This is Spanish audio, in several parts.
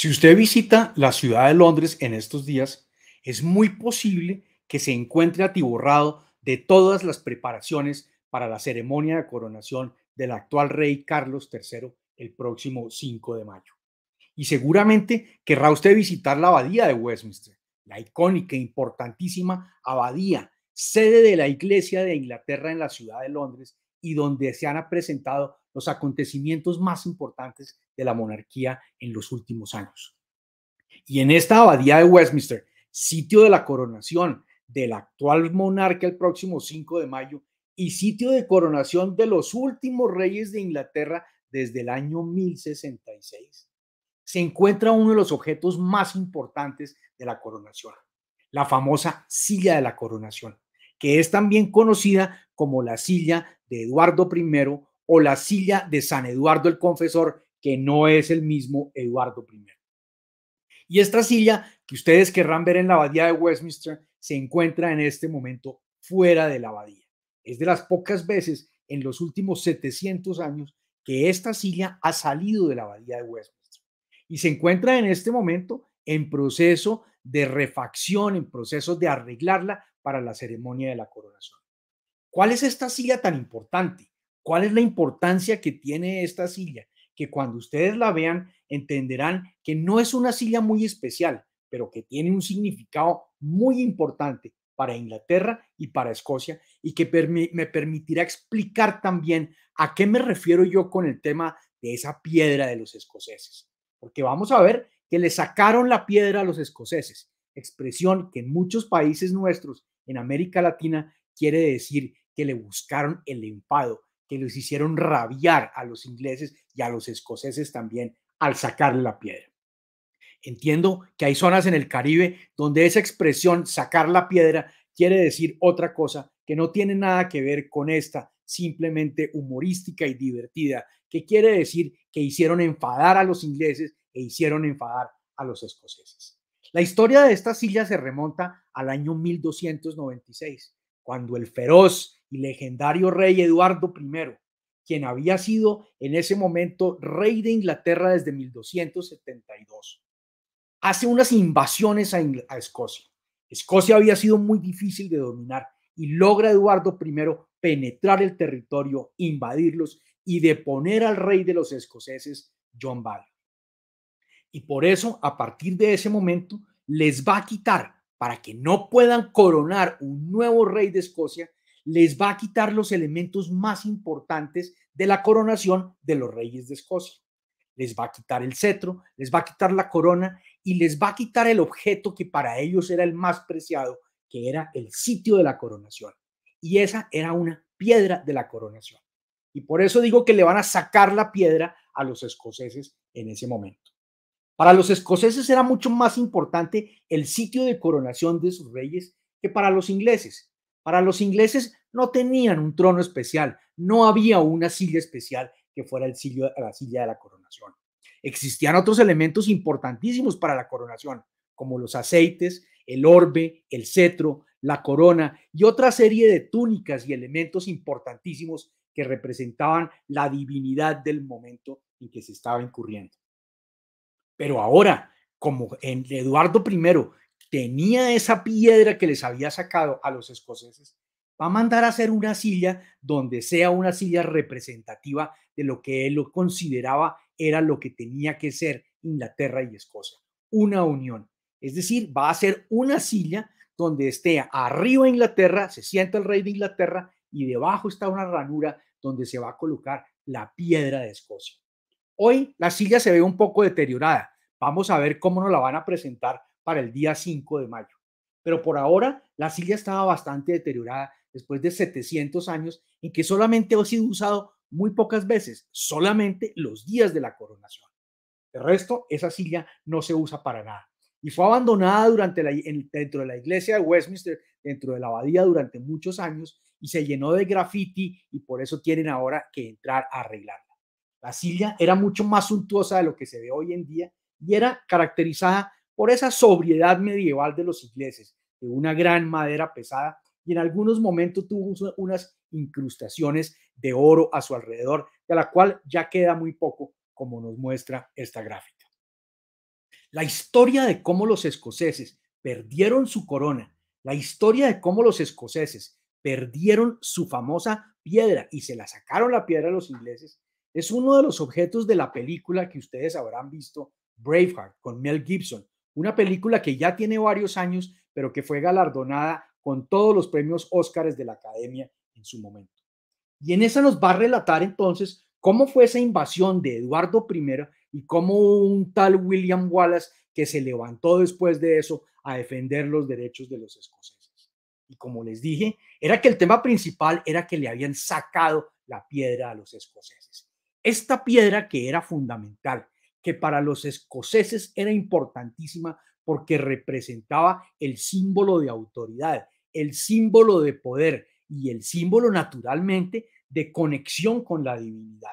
Si usted visita la ciudad de Londres en estos días, es muy posible que se encuentre atiborrado de todas las preparaciones para la ceremonia de coronación del actual rey Carlos III el próximo 5 de mayo. Y seguramente querrá usted visitar la abadía de Westminster, la icónica e importantísima abadía, sede de la Iglesia de Inglaterra en la ciudad de Londres y donde se han presentado los acontecimientos más importantes de la monarquía en los últimos años. Y en esta abadía de Westminster, sitio de la coronación del actual monarca el próximo 5 de mayo y sitio de coronación de los últimos reyes de Inglaterra desde el año 1066, se encuentra uno de los objetos más importantes de la coronación, la famosa silla de la coronación, que es también conocida como la silla de Eduardo I o la silla de San Eduardo el Confesor, que no es el mismo Eduardo I. Y esta silla que ustedes querrán ver en la abadía de Westminster se encuentra en este momento fuera de la abadía. Es de las pocas veces en los últimos 700 años que esta silla ha salido de la abadía de Westminster y se encuentra en este momento en proceso de refacción, en proceso de arreglarla para la ceremonia de la coronación. ¿Cuál es esta silla tan importante? ¿Cuál es la importancia que tiene esta silla? Que cuando ustedes la vean entenderán que no es una silla muy especial, pero que tiene un significado muy importante para Inglaterra y para Escocia y que me permitirá explicar también a qué me refiero yo con el tema de esa piedra de los escoceses. Porque vamos a ver que le sacaron la piedra a los escoceses, expresión que en muchos países nuestros en América Latina quiere decir que le buscaron el empado que los hicieron rabiar a los ingleses y a los escoceses también al sacar la piedra. Entiendo que hay zonas en el Caribe donde esa expresión sacar la piedra quiere decir otra cosa que no tiene nada que ver con esta, simplemente humorística y divertida, que quiere decir que hicieron enfadar a los ingleses e hicieron enfadar a los escoceses. La historia de esta silla se remonta al año 1296, cuando el feroz y legendario rey Eduardo I, quien había sido en ese momento rey de Inglaterra desde 1272. Hace unas invasiones a, Escocia. Escocia había sido muy difícil de dominar y logra Eduardo I penetrar el territorio, invadirlos y deponer al rey de los escoceses, John Ball. Y por eso, a partir de ese momento, les va a quitar, para que no puedan coronar un nuevo rey de Escocia, les va a quitar los elementos más importantes de la coronación de los reyes de Escocia. Les va a quitar el cetro, les va a quitar la corona y les va a quitar el objeto que para ellos era el más preciado, que era el sitio de la coronación. Y esa era una piedra de la coronación. Y por eso digo que le van a sacar la piedra a los escoceses en ese momento. Para los escoceses era mucho más importante el sitio de coronación de sus reyes que para los ingleses. Para los ingleses no tenían un trono especial, no había una silla especial que fuera el la silla de la coronación. Existían otros elementos importantísimos para la coronación, como los aceites, el orbe, el cetro, la corona y otra serie de túnicas y elementos importantísimos que representaban la divinidad del momento en que se estaba incurriendo. Pero ahora, como Eduardo I tenía esa piedra que les había sacado a los escoceses, va a mandar a hacer una silla donde sea una silla representativa de lo que él lo consideraba era lo que tenía que ser Inglaterra y Escocia, una unión. Es decir, va a ser una silla donde esté arriba Inglaterra, se sienta el rey de Inglaterra y debajo está una ranura donde se va a colocar la piedra de Escocia. Hoy la silla se ve un poco deteriorada. Vamos a ver cómo nos la van a presentar para el día 5 de mayo. Pero por ahora la silla estaba bastante deteriorada después de 700 años en que solamente ha sido usado muy pocas veces, solamente los días de la coronación. el resto, esa silla no se usa para nada. Y fue abandonada durante dentro de la iglesia de Westminster, dentro de la abadía durante muchos años y se llenó de graffiti y por eso tienen ahora que entrar a arreglarla. La silla era mucho más suntuosa de lo que se ve hoy en día y era caracterizada por esa sobriedad medieval de los ingleses, de una gran madera pesada y en algunos momentos tuvo unas incrustaciones de oro a su alrededor, de la cual ya queda muy poco, como nos muestra esta gráfica. La historia de cómo los escoceses perdieron su corona, la historia de cómo los escoceses perdieron su famosa piedra y se la sacaron la piedra a los ingleses, es uno de los objetos de la película que ustedes habrán visto, Braveheart, con Mel Gibson, una película que ya tiene varios años, pero que fue galardonada con todos los premios Óscares de la Academia en su momento. Y en esa nos va a relatar entonces cómo fue esa invasión de Eduardo I y cómo un tal William Wallace que se levantó después de eso a defender los derechos de los escoceses. Y como les dije, era que el tema principal era que le habían sacado la piedra a los escoceses. Esta piedra que era fundamental, que para los escoceses era importantísima porque representaba el símbolo de autoridad, el símbolo de poder y el símbolo naturalmente de conexión con la divinidad.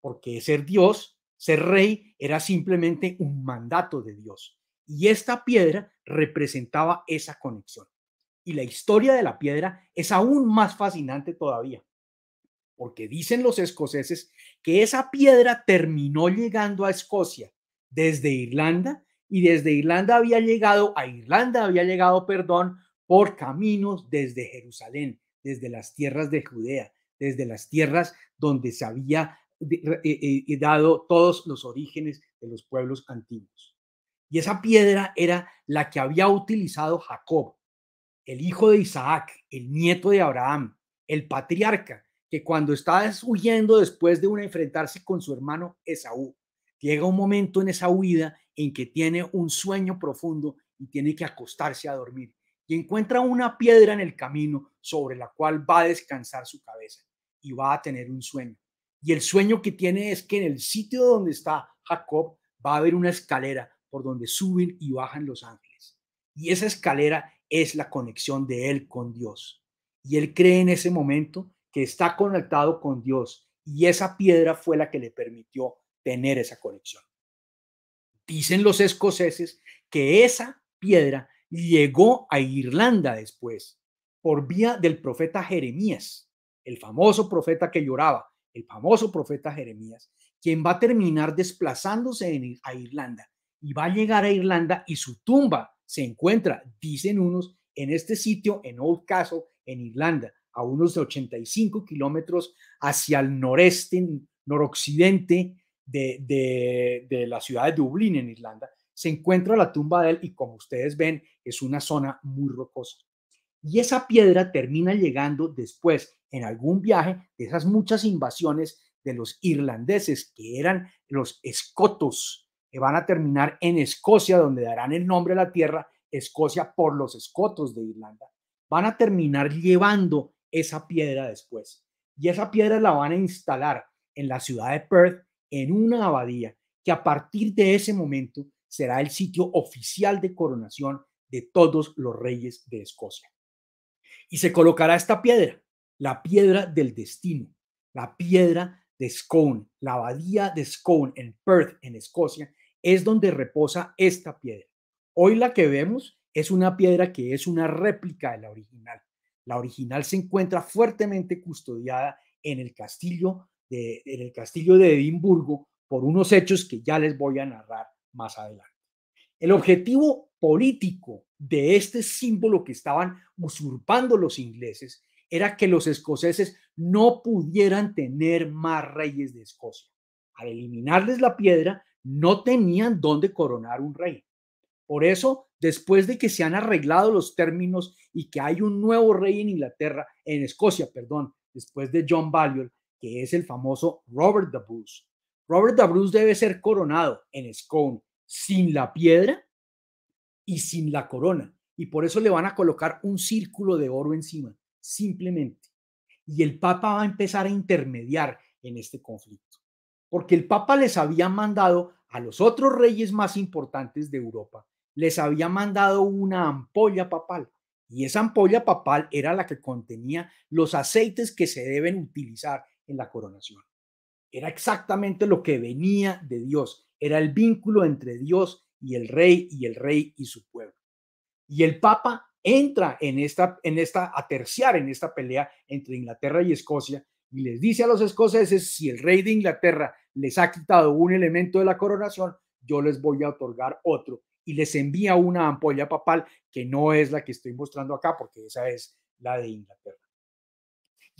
Porque ser Dios, ser rey, era simplemente un mandato de Dios. Y esta piedra representaba esa conexión. Y la historia de la piedra es aún más fascinante todavía, porque dicen los escoceses que esa piedra terminó llegando a Escocia desde Irlanda y desde Irlanda había llegado, a Irlanda había llegado, perdón, por caminos desde Jerusalén, desde las tierras de Judea, desde las tierras donde se había eh, eh, dado todos los orígenes de los pueblos antiguos. Y esa piedra era la que había utilizado Jacob, el hijo de Isaac, el nieto de Abraham, el patriarca, que cuando está huyendo después de una enfrentarse con su hermano Esaú, llega un momento en esa huida en que tiene un sueño profundo y tiene que acostarse a dormir y encuentra una piedra en el camino sobre la cual va a descansar su cabeza y va a tener un sueño. Y el sueño que tiene es que en el sitio donde está Jacob va a haber una escalera por donde suben y bajan los ángeles. Y esa escalera es la conexión de él con Dios. Y él cree en ese momento que está conectado con Dios. Y esa piedra fue la que le permitió tener esa conexión. Dicen los escoceses que esa piedra llegó a Irlanda después por vía del profeta Jeremías, el famoso profeta que lloraba, el famoso profeta Jeremías, quien va a terminar desplazándose a Irlanda y va a llegar a Irlanda y su tumba se encuentra, dicen unos, en este sitio, en Old Castle, en Irlanda, a unos 85 kilómetros hacia el noreste, noroccidente de la ciudad de Dublín, en Irlanda, se encuentra la tumba de él y como ustedes ven, es una zona muy rocosa. Y esa piedra termina llegando después, en algún viaje, de esas muchas invasiones de los irlandeses, que eran los escotos, que van a terminar en Escocia, donde darán el nombre a la tierra, Escocia, por los escotos de Irlanda. Van a terminar llevando esa piedra después. Y esa piedra la van a instalar en la ciudad de Perth, en una abadía, que a partir de ese momento será el sitio oficial de coronación de todos los reyes de Escocia. Y se colocará esta piedra, la piedra del destino, la piedra de Scone, la abadía de Scone en Perth, en Escocia, es donde reposa esta piedra. Hoy la que vemos es una piedra que es una réplica de la original. La original se encuentra fuertemente custodiada en el castillo de, el castillo de Edimburgo por unos hechos que ya les voy a narrar más adelante. El objetivo político de este símbolo que estaban usurpando los ingleses era que los escoceses no pudieran tener más reyes de Escocia. Al eliminarles la piedra, no tenían dónde coronar un rey. Por eso, después de que se han arreglado los términos y que hay un nuevo rey en Inglaterra, en Escocia, perdón, después de John Balliol, que es el famoso Robert the Bruce, Robert Bruce debe ser coronado en Scone sin la piedra y sin la corona. Y por eso le van a colocar un círculo de oro encima, simplemente. Y el Papa va a empezar a intermediar en este conflicto, porque el Papa les había mandado a los otros reyes más importantes de Europa, les había mandado una ampolla papal. Y esa ampolla papal era la que contenía los aceites que se deben utilizar en la coronación. Era exactamente lo que venía de Dios. Era el vínculo entre Dios y el rey y el rey y su pueblo. Y el Papa entra en esta, en esta, a terciar en esta pelea entre Inglaterra y Escocia y les dice a los escoceses, si el rey de Inglaterra les ha quitado un elemento de la coronación, yo les voy a otorgar otro. Y les envía una ampolla papal que no es la que estoy mostrando acá, porque esa es la de Inglaterra.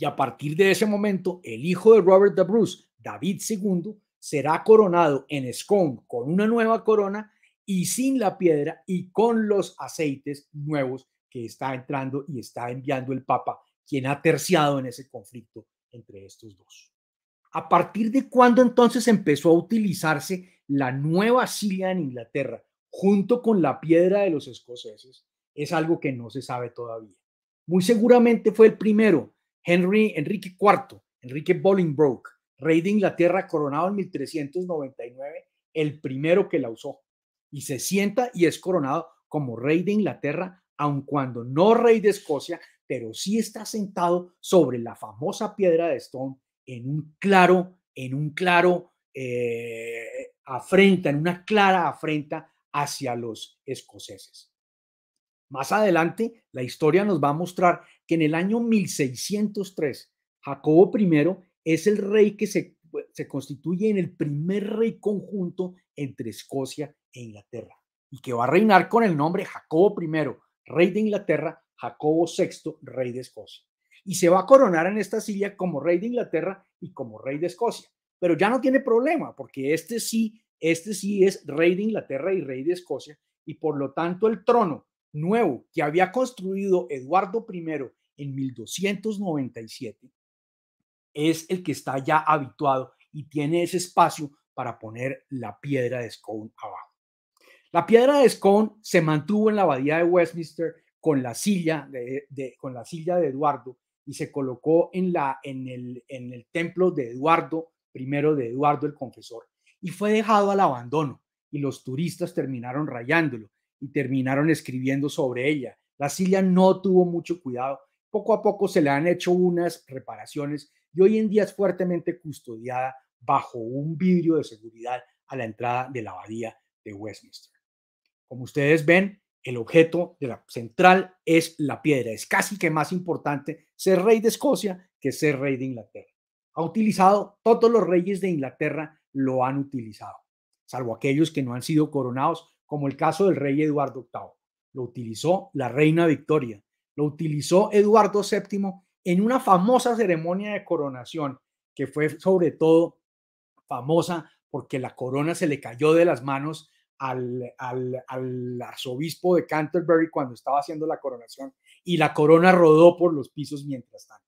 Y a partir de ese momento, el hijo de Robert de Bruce, David II, será coronado en Scone con una nueva corona y sin la piedra y con los aceites nuevos que está entrando y está enviando el Papa, quien ha terciado en ese conflicto entre estos dos. ¿A partir de cuándo entonces empezó a utilizarse la nueva silla en Inglaterra junto con la piedra de los escoceses? Es algo que no se sabe todavía. Muy seguramente fue el primero, Henry Enrique IV, Enrique Bolingbroke, rey de Inglaterra coronado en 1399, el primero que la usó. Y se sienta y es coronado como rey de Inglaterra, aun cuando no rey de Escocia, pero sí está sentado sobre la famosa piedra de Stone en un claro, en un claro eh, afrenta, en una clara afrenta hacia los escoceses. Más adelante, la historia nos va a mostrar que en el año 1603, Jacobo I es el rey que se, constituye en el primer rey conjunto entre Escocia e Inglaterra y que va a reinar con el nombre Jacobo I, rey de Inglaterra, Jacobo VI, rey de Escocia. Y se va a coronar en esta silla como rey de Inglaterra y como rey de Escocia. Pero ya no tiene problema, porque este sí, este sí es rey de Inglaterra y rey de Escocia, y por lo tanto el trono nuevo que había construido Eduardo I en 1297 es el que está ya habituado y tiene ese espacio para poner la piedra de Scone abajo. La piedra de Scone se mantuvo en la abadía de Westminster con la silla de, con la silla de Eduardo y se colocó en, la, en, el, en el templo de Eduardo, I de Eduardo el Confesor, y fue dejado al abandono y los turistas terminaron rayándolo y terminaron escribiendo sobre ella. La silla no tuvo mucho cuidado. Poco a poco se le han hecho unas reparaciones y hoy en día es fuertemente custodiada bajo un vidrio de seguridad a la entrada de la abadía de Westminster. Como ustedes ven, el objeto de la central es la piedra. Es casi que más importante ser rey de Escocia que ser rey de Inglaterra. Ha utilizado, todos los reyes de Inglaterra lo han utilizado, salvo aquellos que no han sido coronados como el caso del rey Eduardo VIII. Lo utilizó la reina Victoria, lo utilizó Eduardo VII en una famosa ceremonia de coronación, que fue sobre todo famosa porque la corona se le cayó de las manos al, arzobispo de Canterbury cuando estaba haciendo la coronación y la corona rodó por los pisos mientras tanto.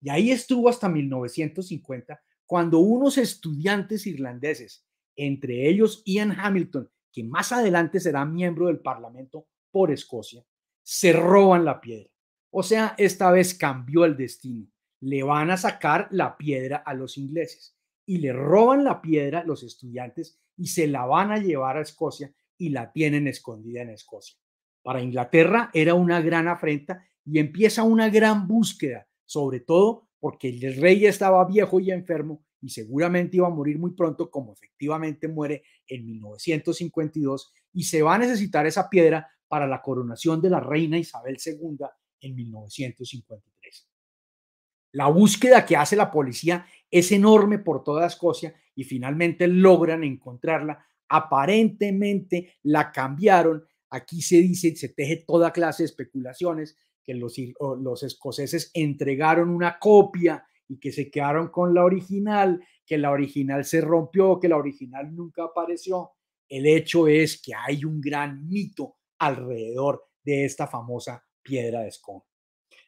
Y ahí estuvo hasta 1950, cuando unos estudiantes irlandeses, entre ellos Ian Hamilton, que más adelante será miembro del Parlamento por Escocia, se roban la piedra. O sea, esta vez cambió el destino. Le van a sacar la piedra a los ingleses y le roban la piedra los estudiantes y se la van a llevar a Escocia y la tienen escondida en Escocia. Para Inglaterra era una gran afrenta y empieza una gran búsqueda, sobre todo porque el rey estaba viejo y enfermo y seguramente iba a morir muy pronto, como efectivamente muere en 1952, y se va a necesitar esa piedra para la coronación de la reina Isabel II en 1953. La búsqueda que hace la policía es enorme por toda Escocia y finalmente logran encontrarla. Aparentemente la cambiaron. Aquí se dice, se teje toda clase de especulaciones que los, los escoceses entregaron una copia y que se quedaron con la original, que la original se rompió, que la original nunca apareció. El hecho es que hay un gran mito alrededor de esta famosa piedra de Scone.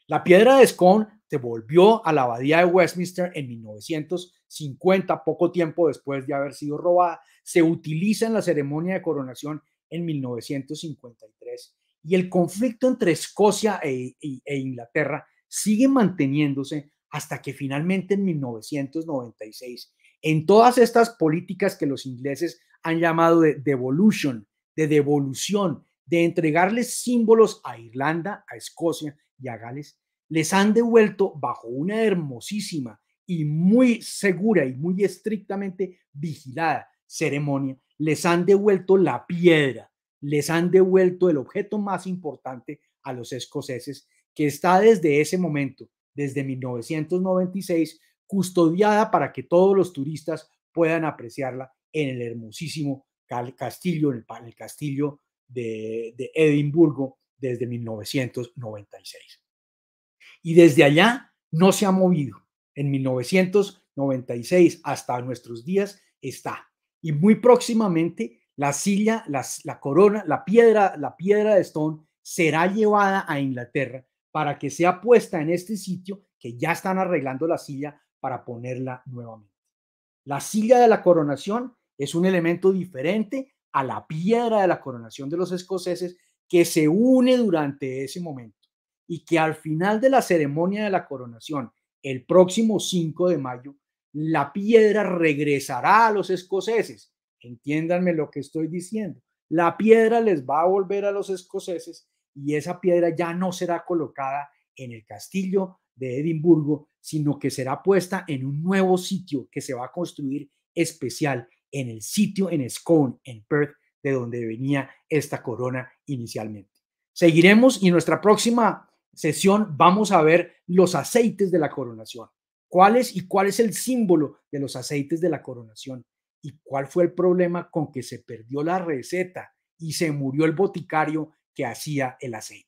La piedra de Scone se volvió a la abadía de Westminster en 1950, poco tiempo después de haber sido robada. Se utiliza en la ceremonia de coronación en 1953 y el conflicto entre Escocia e, e, e Inglaterra sigue manteniéndose hasta que finalmente en 1996, en todas estas políticas que los ingleses han llamado de devolution, de devolución, de entregarles símbolos a Irlanda, a Escocia y a Gales, les han devuelto bajo una hermosísima y muy segura y muy estrictamente vigilada ceremonia, les han devuelto la piedra, les han devuelto el objeto más importante a los escoceses, que está desde ese momento, desde 1996, custodiada para que todos los turistas puedan apreciarla en el hermosísimo castillo, en el, castillo de, Edimburgo desde 1996. Y desde allá no se ha movido. En 1996 hasta nuestros días está. Y muy próximamente la silla, la, la corona, la piedra, la piedra de Stone será llevada a Inglaterra para que sea puesta en este sitio que ya están arreglando la silla para ponerla nuevamente. La silla de la coronación es un elemento diferente a la piedra de la coronación de los escoceses que se une durante ese momento y que al final de la ceremonia de la coronación, el próximo 5 de mayo, la piedra regresará a los escoceses. Entiéndanme lo que estoy diciendo. La piedra les va a volver a los escoceses y esa piedra ya no será colocada en el castillo de Edimburgo, sino que será puesta en un nuevo sitio que se va a construir especial en el sitio en Scone, en Perth, de donde venía esta corona inicialmente. Seguiremos y en nuestra próxima sesión vamos a ver los aceites de la coronación. ¿Cuáles y cuál es el símbolo de los aceites de la coronación? ¿Y cuál fue el problema con que se perdió la receta y se murió el boticario que hacía el aceite.